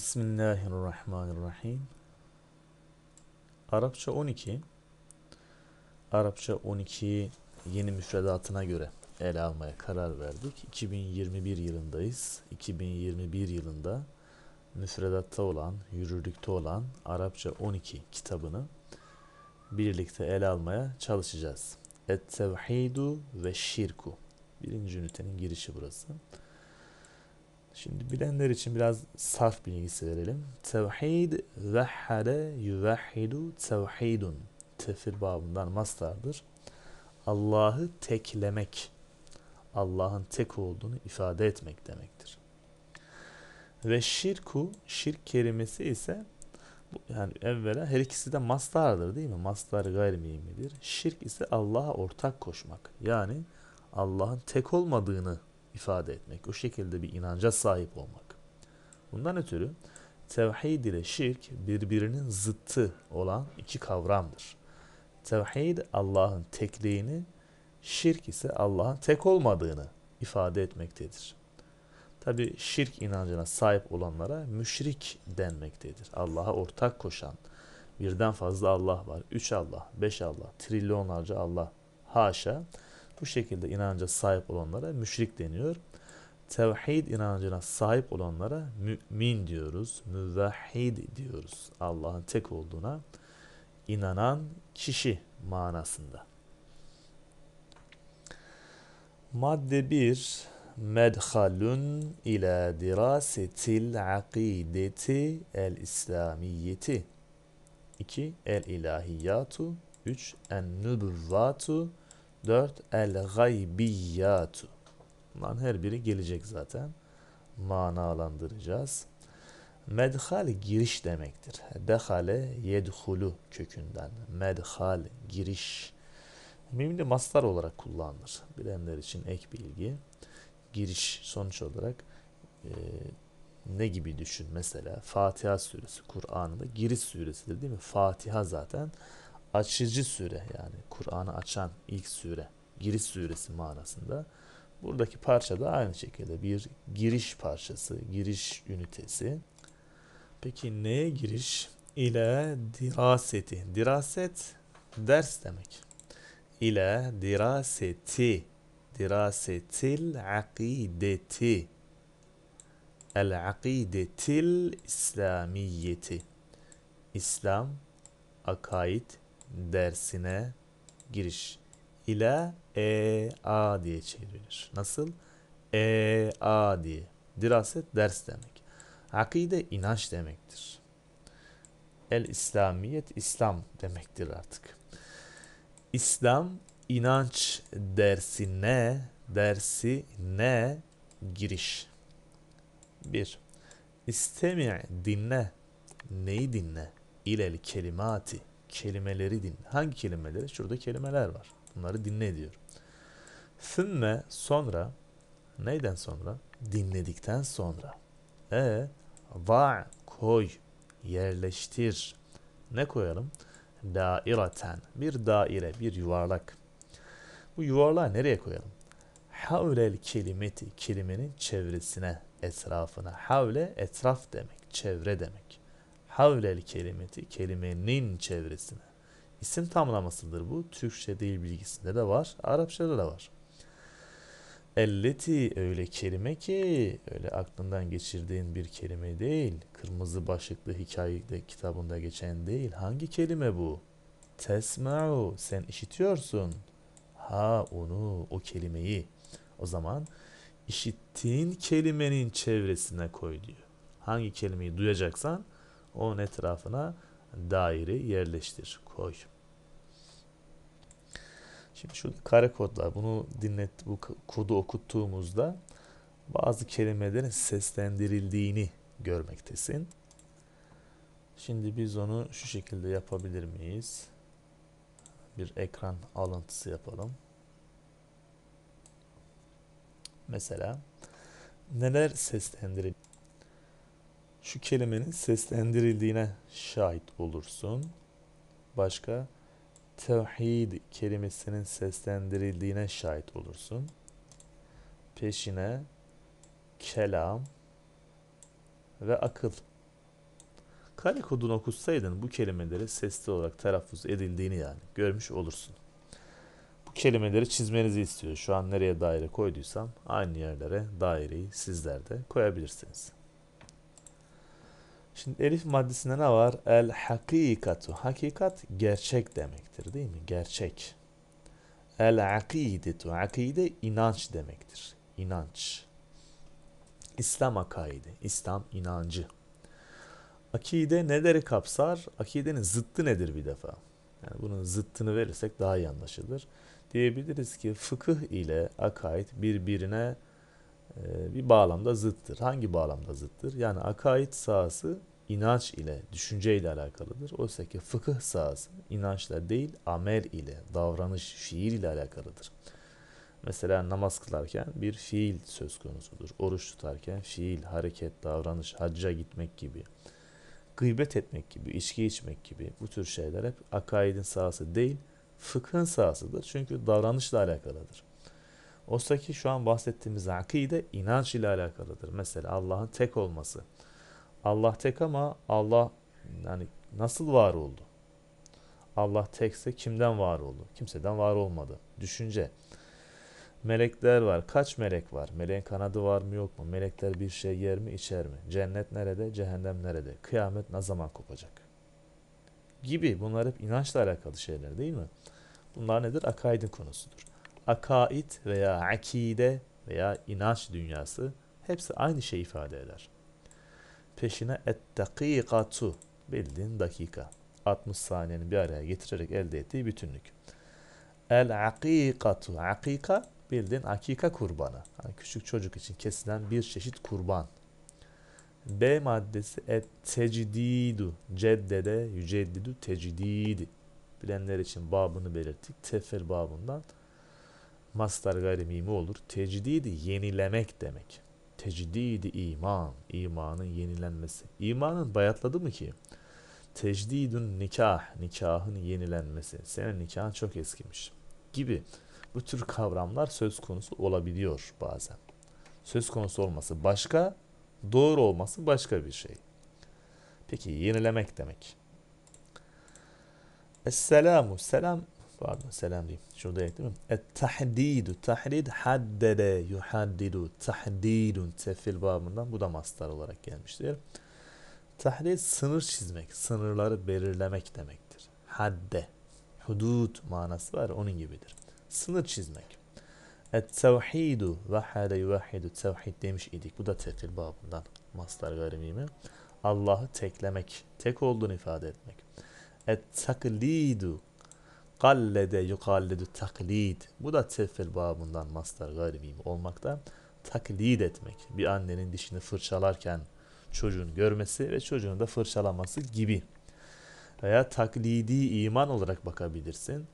Bismillahirrahmanirrahim. Arapça 12. Arapça 12 yeni müfredatına göre ele almaya karar verdik. 2021 yılındayız. 2021 yılında müfredatta olan, yürürlükte olan Arapça 12 kitabını birlikte ele almaya çalışacağız. Et-Tevhidu ve Şirku. Birinci ünitenin girişi burası. Burası. Şimdi bilenler için biraz sarf bilgisi verelim. Tevhid vehhade yüvehhidu tevhidun. Tefir babından mastardır. Allah'ı teklemek, Allah'ın tek olduğunu ifade etmek demektir. Ve şirku, şirk kelimesi ise yani evvela her ikisi de mastardır değil mi? Mastar gayrimimidir. Şirk ise Allah'a ortak koşmak. Yani Allah'ın tek olmadığını ifade etmek, o şekilde bir inanca sahip olmak. Bundan ötürü tevhid ile şirk birbirinin zıttı olan iki kavramdır. Tevhid Allah'ın tekliğini, şirk ise Allah'ın tek olmadığını ifade etmektedir. Tabi şirk inancına sahip olanlara müşrik denmektedir. Allah'a ortak koşan, birden fazla Allah var, üç Allah, beş Allah, trilyonlarca Allah, haşa bu şekilde inanca sahip olanlara müşrik deniyor. Tevhid inancına sahip olanlara mümin diyoruz, müvahhid diyoruz. Allah'ın tek olduğuna inanan kişi manasında. Madde 1 Medhalun ila dirasetil akideti el İslamiyeti 2. El ilahiyatu 3. En nübüvvatu 4. El gaybiyatu. Bunların her biri gelecek zaten. Manalandıracağız. Medhal giriş demektir. Dehale yedhulu kökünden. Medhal giriş. Mimli de mastar olarak kullanılır. Bilenler için ek bilgi. Giriş sonuç olarak e, ne gibi düşün mesela Fatiha suresi Kur'anında giriş suresidir değil mi? Fatiha zaten açıcı sure yani Kur'an'ı açan ilk sure, giriş suresi manasında. Buradaki parça da aynı şekilde bir giriş parçası, giriş ünitesi. Peki neye giriş? ile diraseti. Diraset ders demek. ile diraseti. Dirasetil akideti. El akidetil İslamiyeti. İslam, akaid, dersine giriş ile E A diye çevrilir. Nasıl? E A diye. Diraset ders demek. Akide inanç demektir. El İslamiyet İslam demektir artık. İslam inanç dersine dersi ne giriş. 1. İstemi dinle. Neyi dinle? İlel kelimati kelimeleri din. Hangi kelimeleri? Şurada kelimeler var. Bunları dinle diyor. Sümme sonra neyden sonra? Dinledikten sonra. E va koy yerleştir. Ne koyalım? Dairaten. Bir daire, bir yuvarlak. Bu yuvarlağı nereye koyalım? Havlel kelimeti, kelimenin çevresine, etrafına. Havle etraf demek, çevre demek havlel kelimeti kelimenin çevresine. İsim tamlamasıdır bu. Türkçe değil bilgisinde de var. Arapçada da var. Elleti öyle kelime ki öyle aklından geçirdiğin bir kelime değil. Kırmızı başlıklı hikayede kitabında geçen değil. Hangi kelime bu? Tesma'u sen işitiyorsun. Ha onu o kelimeyi. O zaman işittiğin kelimenin çevresine koy diyor. Hangi kelimeyi duyacaksan onun etrafına daire yerleştir. Koy. Şimdi şu kare kodlar bunu dinlet bu kodu okuttuğumuzda bazı kelimelerin seslendirildiğini görmektesin. Şimdi biz onu şu şekilde yapabilir miyiz? Bir ekran alıntısı yapalım. Mesela neler seslendirildi? şu kelimenin seslendirildiğine şahit olursun. Başka tevhid kelimesinin seslendirildiğine şahit olursun. Peşine kelam ve akıl. Kare kodunu okutsaydın bu kelimeleri sesli olarak telaffuz edildiğini yani görmüş olursun. Bu kelimeleri çizmenizi istiyor. Şu an nereye daire koyduysam aynı yerlere daireyi sizler de koyabilirsiniz. Şimdi elif maddesinde ne var? El hakikatu. Hakikat gerçek demektir değil mi? Gerçek. El akidetu. Akide inanç demektir. İnanç. İslam akaidi. İslam inancı. Akide neleri kapsar? Akidenin zıttı nedir bir defa? Yani bunun zıttını verirsek daha iyi anlaşılır. Diyebiliriz ki fıkıh ile akaid birbirine e, bir bağlamda zıttır. Hangi bağlamda zıttır? Yani akaid sahası inanç ile, düşünce ile alakalıdır. Oysa ki fıkıh sahası inançla değil, amel ile, davranış, fiil ile alakalıdır. Mesela namaz kılarken bir fiil söz konusudur. Oruç tutarken fiil, hareket, davranış, hacca gitmek gibi, gıybet etmek gibi, içki içmek gibi bu tür şeyler hep akaidin sahası değil, fıkhın sahasıdır. Çünkü davranışla alakalıdır. Oysa ki şu an bahsettiğimiz akide inanç ile alakalıdır. Mesela Allah'ın tek olması, Allah tek ama Allah yani nasıl var oldu? Allah tekse kimden var oldu? Kimseden var olmadı. Düşünce. Melekler var. Kaç melek var? Meleğin kanadı var mı yok mu? Melekler bir şey yer mi içer mi? Cennet nerede? Cehennem nerede? Kıyamet ne zaman kopacak? Gibi bunlar hep inançla alakalı şeyler değil mi? Bunlar nedir? Akaidin konusudur. Akaid veya akide veya inanç dünyası hepsi aynı şeyi ifade eder. Peşine ettakikatu bildiğin dakika. 60 saniyenin bir araya getirerek elde ettiği bütünlük. El akikatu. Akika bildiğin akika kurbanı. Yani küçük çocuk için kesilen bir çeşit kurban. B maddesi et tecdidu. Ceddede yüceddidu tecdidi. Bilenler için babını belirttik. Tefer babından mastar gayrimimi olur. Tecdidi yenilemek demek. Tecdidi iman, imanın yenilenmesi. İmanın bayatladı mı ki? Tecdidün nikah, nikahın yenilenmesi. Senin nikahın çok eskimiş gibi. Bu tür kavramlar söz konusu olabiliyor bazen. Söz konusu olması başka, doğru olması başka bir şey. Peki yenilemek demek. Esselamu, selam pardon selam diyeyim. Şurada değil mi? Et-tahdidu. Tahdid haddede yuhaddidu. Tahdidun tefil babından bu da mastar olarak gelmiştir. Tahdid sınır çizmek, sınırları belirlemek demektir. Hadde, hudut manası var onun gibidir. Sınır çizmek. Et-tevhidu vahade yuvahhidu tevhid demiş idik. Bu da tefil babından mastar garimimi. Allah'ı teklemek, tek olduğunu ifade etmek. Et-taklidu Gallede yukalledü taklid. Bu da tefel babından mastar garibim olmaktan Taklid etmek. Bir annenin dişini fırçalarken çocuğun görmesi ve çocuğun da fırçalaması gibi. Veya taklidi iman olarak bakabilirsin.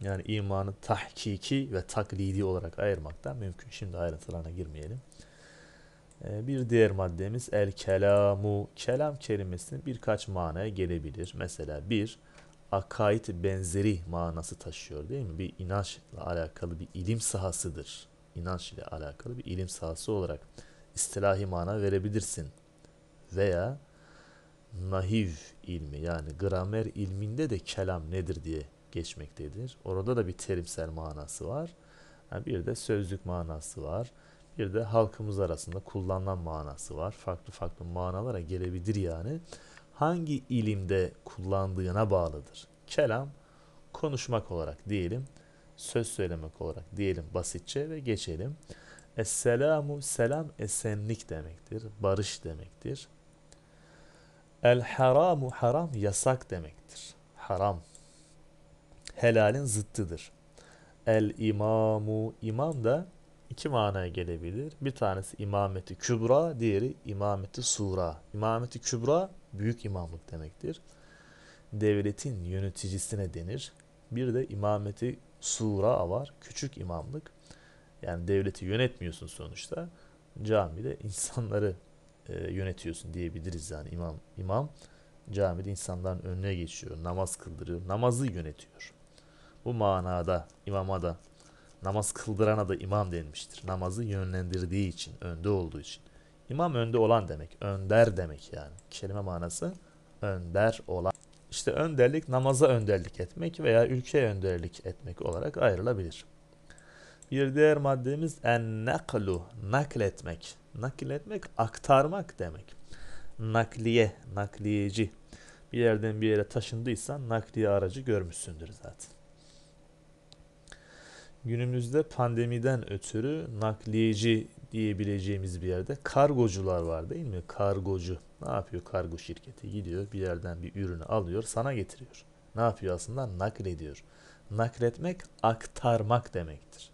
Yani imanı tahkiki ve taklidi olarak ayırmak da mümkün. Şimdi ayrıntılarına girmeyelim. Ee, bir diğer maddemiz el kelamu. Kelam kelimesinin birkaç manaya gelebilir. Mesela bir, akaid benzeri manası taşıyor değil mi? Bir inançla alakalı bir ilim sahasıdır. İnanç ile alakalı bir ilim sahası olarak istilahi mana verebilirsin. Veya nahiv ilmi yani gramer ilminde de kelam nedir diye geçmektedir. Orada da bir terimsel manası var. Yani bir de sözlük manası var. Bir de halkımız arasında kullanılan manası var. Farklı farklı manalara gelebilir yani hangi ilimde kullandığına bağlıdır. Kelam konuşmak olarak diyelim, söz söylemek olarak diyelim basitçe ve geçelim. Esselamu selam esenlik demektir, barış demektir. El haramu haram yasak demektir. Haram helalin zıttıdır. El imamu imam da iki manaya gelebilir. Bir tanesi imameti kübra, diğeri imameti sura. İmameti kübra büyük imamlık demektir. Devletin yöneticisine denir. Bir de imameti sura var. Küçük imamlık. Yani devleti yönetmiyorsun sonuçta. Camide insanları e, yönetiyorsun diyebiliriz yani imam imam camide insanların önüne geçiyor, namaz kıldırıyor, namazı yönetiyor. Bu manada imama da namaz kıldırana da imam denmiştir. Namazı yönlendirdiği için, önde olduğu için. İmam önde olan demek. Önder demek yani. Kelime manası önder olan. İşte önderlik namaza önderlik etmek veya ülkeye önderlik etmek olarak ayrılabilir. Bir diğer maddemiz en naklu nakletmek. Nakletmek aktarmak demek. Nakliye, nakliyeci. Bir yerden bir yere taşındıysan nakliye aracı görmüşsündür zaten. Günümüzde pandemiden ötürü nakliyeci diyebileceğimiz bir yerde kargocular var değil mi? Kargocu. Ne yapıyor kargo şirketi? Gidiyor bir yerden bir ürünü alıyor sana getiriyor. Ne yapıyor aslında? Naklediyor. Nakletmek aktarmak demektir.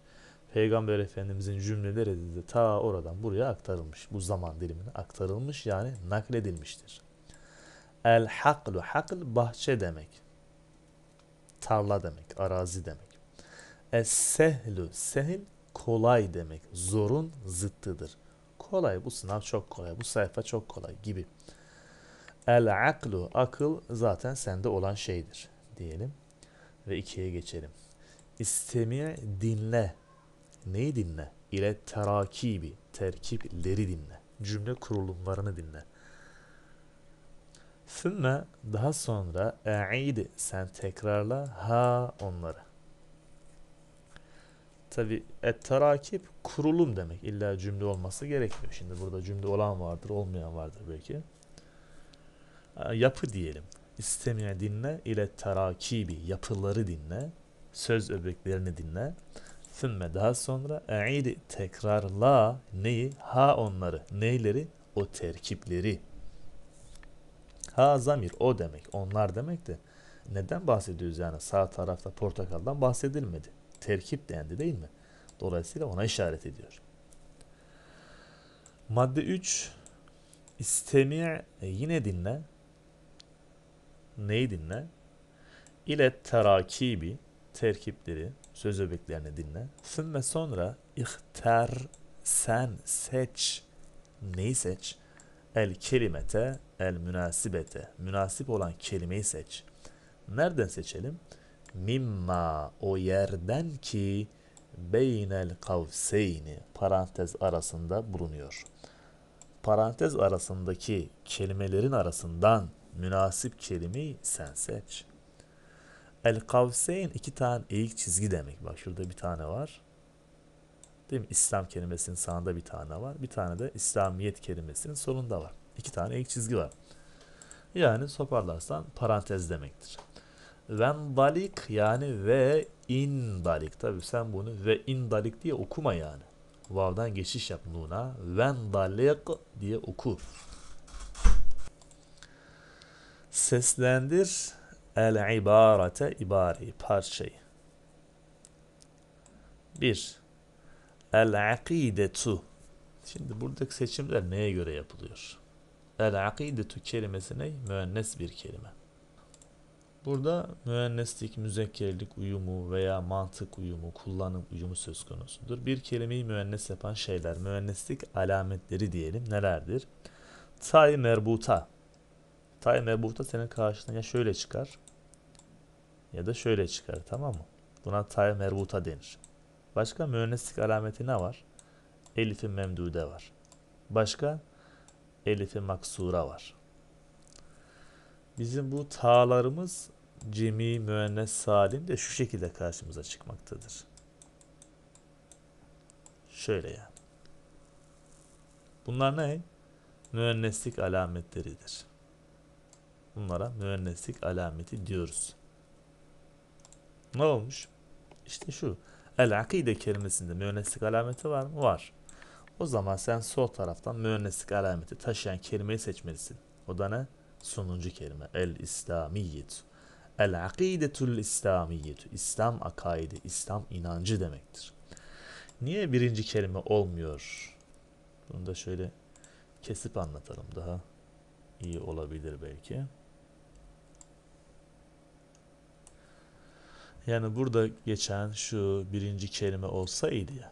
Peygamber Efendimizin cümleleri de ta oradan buraya aktarılmış. Bu zaman dilimine aktarılmış yani nakledilmiştir. El haklu hakl bahçe demek. Tarla demek, arazi demek. Es sehlu sehil kolay demek. Zorun zıttıdır. Kolay bu sınav çok kolay. Bu sayfa çok kolay gibi. El aklu akıl zaten sende olan şeydir diyelim. Ve ikiye geçelim. İstemi dinle. Neyi dinle? İle terakibi. Terkipleri dinle. Cümle kurulumlarını dinle. Sümme daha sonra e'id sen tekrarla ha onları. Tabi et tarakip kurulum demek. İlla cümle olması gerekmiyor. Şimdi burada cümle olan vardır, olmayan vardır belki. Ee, yapı diyelim. İstemeye dinle ile terakibi. Yapıları dinle. Söz öbeklerini dinle. Sümme daha sonra e'idi tekrarla neyi? Ha onları. Neyleri? O terkipleri. Ha zamir o demek. Onlar demek de neden bahsediyoruz yani sağ tarafta portakaldan bahsedilmedi terkip dendi değil mi? Dolayısıyla ona işaret ediyor. Madde 3 İstemi' e, yine dinle. Neyi dinle? İle terakibi terkipleri, söz öbeklerini dinle. Sümme sonra ihtar sen seç. Neyi seç? El kelimete, el münasibete. Münasip olan kelimeyi seç. Nereden seçelim? mimma o yerden ki beynel kavseyni parantez arasında bulunuyor. Parantez arasındaki kelimelerin arasından münasip kelimeyi sen seç. El kavseyn iki tane eğik çizgi demek. Bak şurada bir tane var. Değil mi? İslam kelimesinin sağında bir tane var. Bir tane de İslamiyet kelimesinin solunda var. İki tane eğik çizgi var. Yani toparlarsan parantez demektir vendalik yani ve indalik. Tabi sen bunu ve indalik diye okuma yani. Vav'dan geçiş yap nuna. Vendalik diye oku. Seslendir el ibarete ibareyi parçayı. Bir. El akidetu. Şimdi buradaki seçimler neye göre yapılıyor? El akidetu kelimesi ne? Müennes bir kelime. Burada müenneslik, müzekkerlik uyumu veya mantık uyumu, kullanım uyumu söz konusudur. Bir kelimeyi müennes yapan şeyler, müenneslik alametleri diyelim nelerdir? Tay merbuta. Tay merbuta senin karşına ya şöyle çıkar ya da şöyle çıkar tamam mı? Buna tay merbuta denir. Başka müenneslik alameti ne var? Elif-i memdude var. Başka elif-i maksura var. Bizim bu tağlarımız cemi müennes salim de şu şekilde karşımıza çıkmaktadır. Şöyle yani. Bunlar ne? Müenneslik alametleridir. Bunlara müenneslik alameti diyoruz. Ne olmuş? İşte şu. El akide kelimesinde müenneslik alameti var mı? Var. O zaman sen sol taraftan müenneslik alameti taşıyan kelimeyi seçmelisin. O da ne? Sonuncu kelime. El İslamiyet. El akidetul İslamiyetü. İslam akaidi, İslam inancı demektir. Niye birinci kelime olmuyor? Bunu da şöyle kesip anlatalım daha iyi olabilir belki. Yani burada geçen şu birinci kelime olsaydı ya.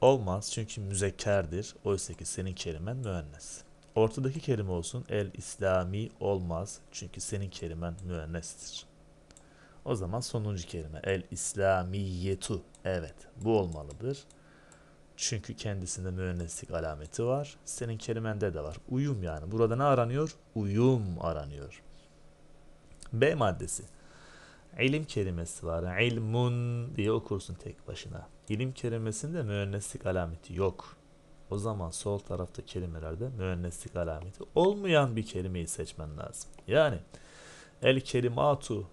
Olmaz çünkü müzekkerdir. Oysa ki senin kelimen müennes. Ortadaki kelime olsun. El İslami olmaz. Çünkü senin kelimen müennestir. O zaman sonuncu kelime. El İslamiyetu. Evet bu olmalıdır. Çünkü kendisinde mühendislik alameti var. Senin kelimende de var. Uyum yani. Burada ne aranıyor? Uyum aranıyor. B maddesi. İlim kelimesi var. İlmun diye okursun tek başına. İlim kelimesinde mühendislik alameti yok. O zaman sol tarafta kelimelerde müenneslik alameti olmayan bir kelimeyi seçmen lazım. Yani el kelimatu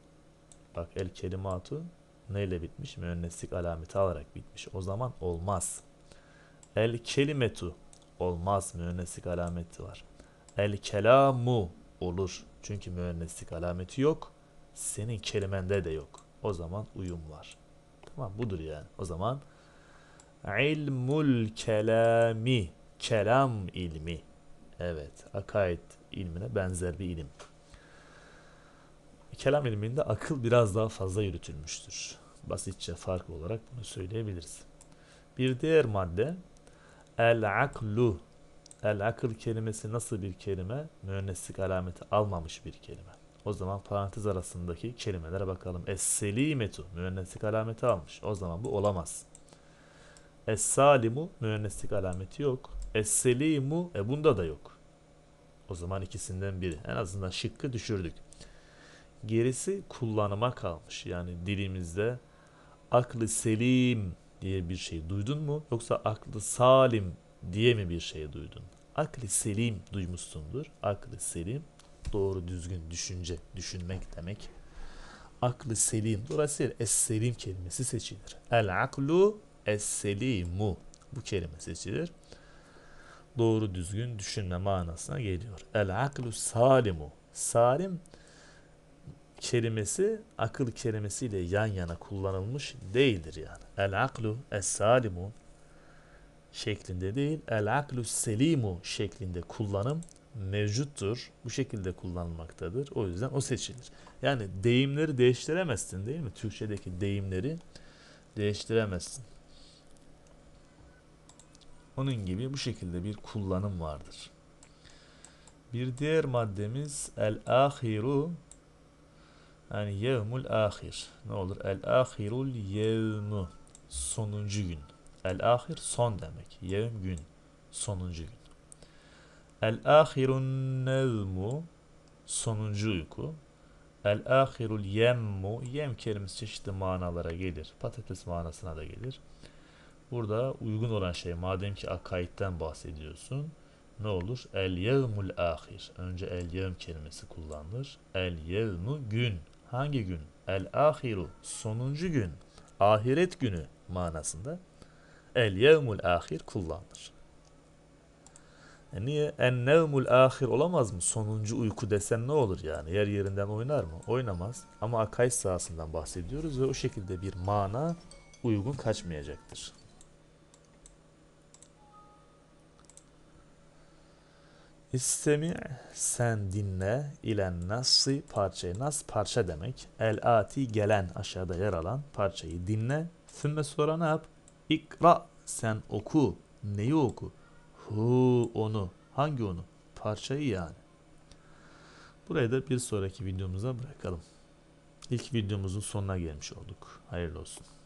bak el kelimatu neyle bitmiş? Müenneslik alameti alarak bitmiş. O zaman olmaz. El kelimetu olmaz. Müenneslik alameti var. El kelamu olur. Çünkü müenneslik alameti yok. Senin kelimende de yok. O zaman uyum var. Tamam budur yani. O zaman ilmul kelami. Kelam ilmi. Evet, akaid ilmine benzer bir ilim. Kelam ilminde akıl biraz daha fazla yürütülmüştür. Basitçe fark olarak bunu söyleyebiliriz. Bir diğer madde el aklu. El akıl kelimesi nasıl bir kelime? Mühendislik alameti almamış bir kelime. O zaman parantez arasındaki kelimelere bakalım. Es-selimetu mühendislik alameti almış. O zaman bu olamaz. Es-salimu müenneslik alameti yok. Es-selimu e bunda da yok. O zaman ikisinden biri. En azından şıkkı düşürdük. Gerisi kullanıma kalmış. Yani dilimizde aklı selim diye bir şey duydun mu? Yoksa aklı salim diye mi bir şey duydun? Akli selim duymuşsundur. Akli selim doğru düzgün düşünce, düşünmek demek. Akli selim. Dolayısıyla es-selim kelimesi seçilir. El-aklu es bu kelime seçilir. Doğru düzgün düşünme manasına geliyor. El-aklu salimu. Salim kelimesi akıl kelimesiyle yan yana kullanılmış değildir yani. El aklu es salimu şeklinde değil, el aklu selimu şeklinde kullanım mevcuttur. Bu şekilde kullanılmaktadır. O yüzden o seçilir. Yani deyimleri değiştiremezsin değil mi? Türkçedeki deyimleri değiştiremezsin. Onun gibi bu şekilde bir kullanım vardır. Bir diğer maddemiz el ahiru yani yevmul ahir. Ne olur? El ahirul yevmu. Sonuncu gün. El ahir son demek. Yevm gün. Sonuncu gün. El ahirun nevmu. Sonuncu uyku. El ahirul yemmu. Yem kelimesi çeşitli manalara gelir. Patates manasına da gelir. Burada uygun olan şey madem ki akaidden bahsediyorsun ne olur? El yevmul ahir. Önce el yevm kelimesi kullanılır. El yevmu gün. Hangi gün? El ahiru. Sonuncu gün. Ahiret günü manasında el yevmul ahir kullanılır. E niye? En nevmul ahir olamaz mı? Sonuncu uyku desen ne olur yani? Yer yerinden oynar mı? Oynamaz. Ama akaid sahasından bahsediyoruz ve o şekilde bir mana uygun kaçmayacaktır. İstemi sen dinle ile nasıl parçayı. nasıl parça demek. El ati gelen aşağıda yer alan parçayı dinle. Sümme sonra ne yap? İkra sen oku. Neyi oku? Hu onu. Hangi onu? Parçayı yani. Burayı da bir sonraki videomuza bırakalım. İlk videomuzun sonuna gelmiş olduk. Hayırlı olsun.